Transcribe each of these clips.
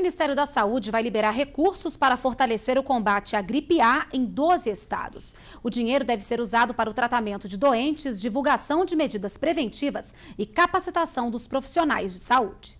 Ministério da Saúde vai liberar recursos para fortalecer o combate à gripe A em 12 estados. O dinheiro deve ser usado para o tratamento de doentes, divulgação de medidas preventivas e capacitação dos profissionais de saúde.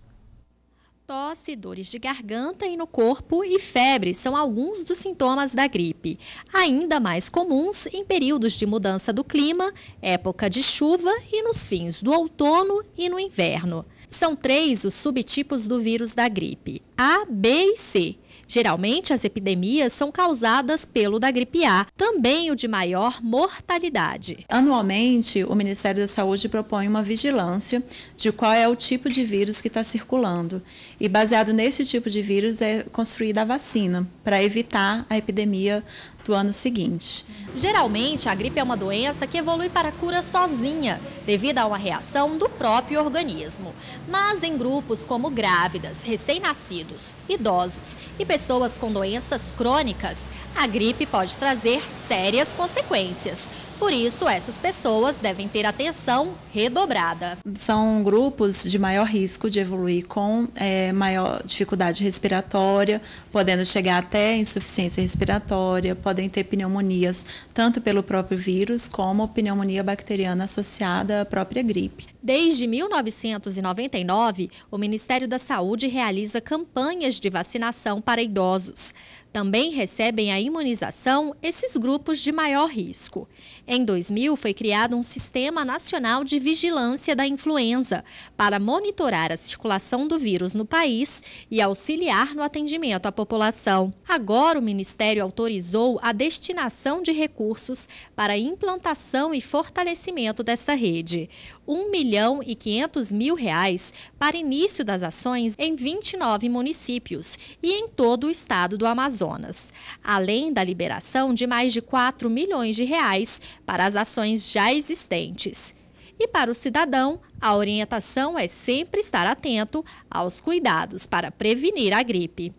Tosse, dores de garganta e no corpo e febre são alguns dos sintomas da gripe, ainda mais comuns em períodos de mudança do clima, época de chuva e nos fins do outono e no inverno. São três os subtipos do vírus da gripe: A, B e C. Geralmente, as epidemias são causadas pelo da gripe A, também o de maior mortalidade. Anualmente, o Ministério da Saúde propõe uma vigilância de qual é o tipo de vírus que está circulando. E baseado nesse tipo de vírus é construída a vacina para evitar a epidemia do ano seguinte. Geralmente, a gripe é uma doença que evolui para a cura sozinha, devido a uma reação do próprio organismo. Mas em grupos como grávidas, recém-nascidos, idosos e pessoas com doenças crônicas, a gripe pode trazer sérias consequências, por isso, essas pessoas devem ter atenção redobrada. São grupos de maior risco de evoluir com é, maior dificuldade respiratória, podendo chegar até insuficiência respiratória, podem ter pneumonias tanto pelo próprio vírus como pneumonia bacteriana associada à própria gripe. Desde 1999, o Ministério da Saúde realiza campanhas de vacinação para idosos. Também recebem a imunização esses grupos de maior risco. Em 2000, foi criado um Sistema Nacional de Vigilância da Influenza para monitorar a circulação do vírus no país e auxiliar no atendimento à população. Agora, o Ministério autorizou a destinação de recursos para implantação e fortalecimento dessa rede. 1 milhão e 500 mil reais para início das ações em 29 municípios e em todo o estado do Amazonas. Amazonas, além da liberação de mais de 4 milhões de reais para as ações já existentes. E para o cidadão, a orientação é sempre estar atento aos cuidados para prevenir a gripe.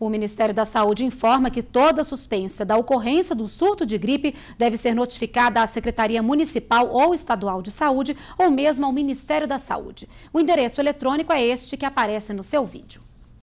O Ministério da Saúde informa que toda suspensa da ocorrência do surto de gripe deve ser notificada à Secretaria Municipal ou Estadual de Saúde ou mesmo ao Ministério da Saúde. O endereço eletrônico é este que aparece no seu vídeo.